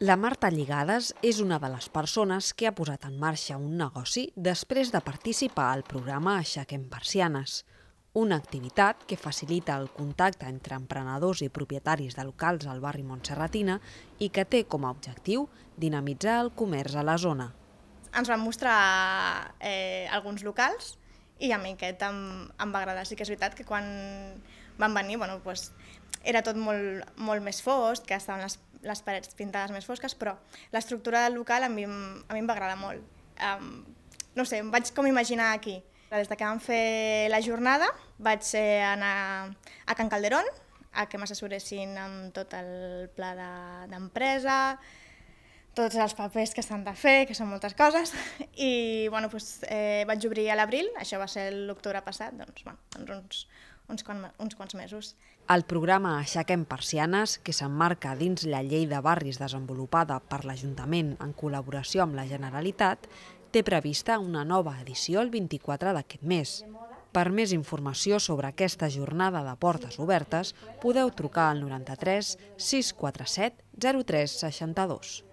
La Marta Lligades és una de les persones que ha posat en marxa un negoci després de participar al programa Aixequem Persianes, una activitat que facilita el contacte entre emprenedors i propietaris de locals al barri Montserratina i que té com a objectiu dinamitzar el comerç a la zona. Ens van mostrar eh, alguns locals i a mi aquest em, em va agradar. Sí que és veritat que quan van venir bueno, pues, era tot molt, molt més fosc, que estaven les les parets pintades més fosques, però l'estructura del local a mi, a mi em va agradar molt. Um, no sé, em vaig com imaginar aquí. Des que vam fer la jornada vaig anar a Can Calderón, a que m'assessoressin amb tot el pla d'empresa, de, tots els papers que s'han de fer, que són moltes coses, i bueno, doncs, eh, vaig obrir a l'abril, això va ser l'octubre passat, doncs, bueno, doncs uns, uns, quan, uns quants mesos. El programa Aixequem Persianes, que s'emmarca dins la llei de barris desenvolupada per l'Ajuntament en col·laboració amb la Generalitat, té prevista una nova edició el 24 d'aquest mes. Per més informació sobre aquesta jornada de portes obertes, podeu trucar al 93 647 0362.